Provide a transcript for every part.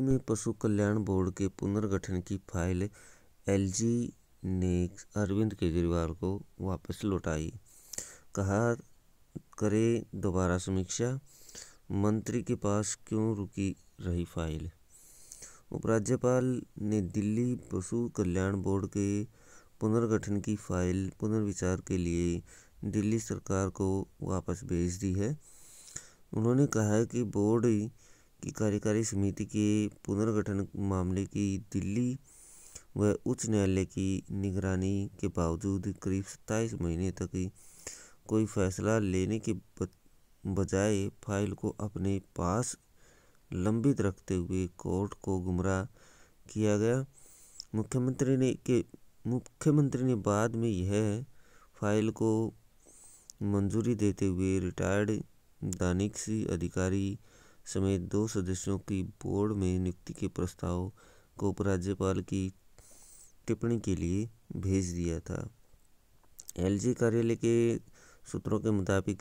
में पशु कल्याण बोर्ड के पुनर्गठन की फाइल एलजी ने अरविंद केजरीवाल को वापस लौटाई कहा करे दोबारा समीक्षा मंत्री के पास क्यों रुकी रही फाइल उपराज्यपाल ने दिल्ली पशु कल्याण बोर्ड के पुनर्गठन की फाइल पुनर्विचार के लिए दिल्ली सरकार को वापस भेज दी है उन्होंने कहा कि बोर्ड की कार्यकारी समिति के पुनर्गठन मामले की दिल्ली व उच्च न्यायालय की निगरानी के बावजूद करीब सत्ताईस महीने तक कोई फैसला लेने के बजाय फाइल को अपने पास लंबित रखते हुए कोर्ट को गुमराह किया गया मुख्यमंत्री ने के मुख्यमंत्री ने बाद में यह फाइल को मंजूरी देते हुए रिटायर्ड दानिक्सी अधिकारी समेत दो सदस्यों की बोर्ड में नियुक्ति के प्रस्ताव को उपराज्यपाल की टिप्पणी के लिए भेज दिया था एलजी कार्यालय के सूत्रों के मुताबिक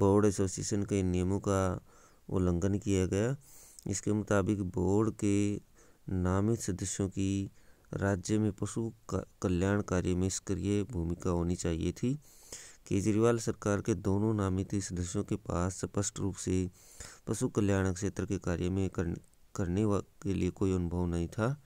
बोर्ड एसोसिएशन के नियमों का उल्लंघन किया गया इसके मुताबिक बोर्ड के नामित सदस्यों की राज्य में पशु कल्याण कार्य में सक्रिय भूमिका होनी चाहिए थी केजरीवाल सरकार के दोनों नामित सदस्यों के पास स्पष्ट रूप से पशु कल्याण क्षेत्र के कार्य में करने के लिए कोई अनुभव नहीं था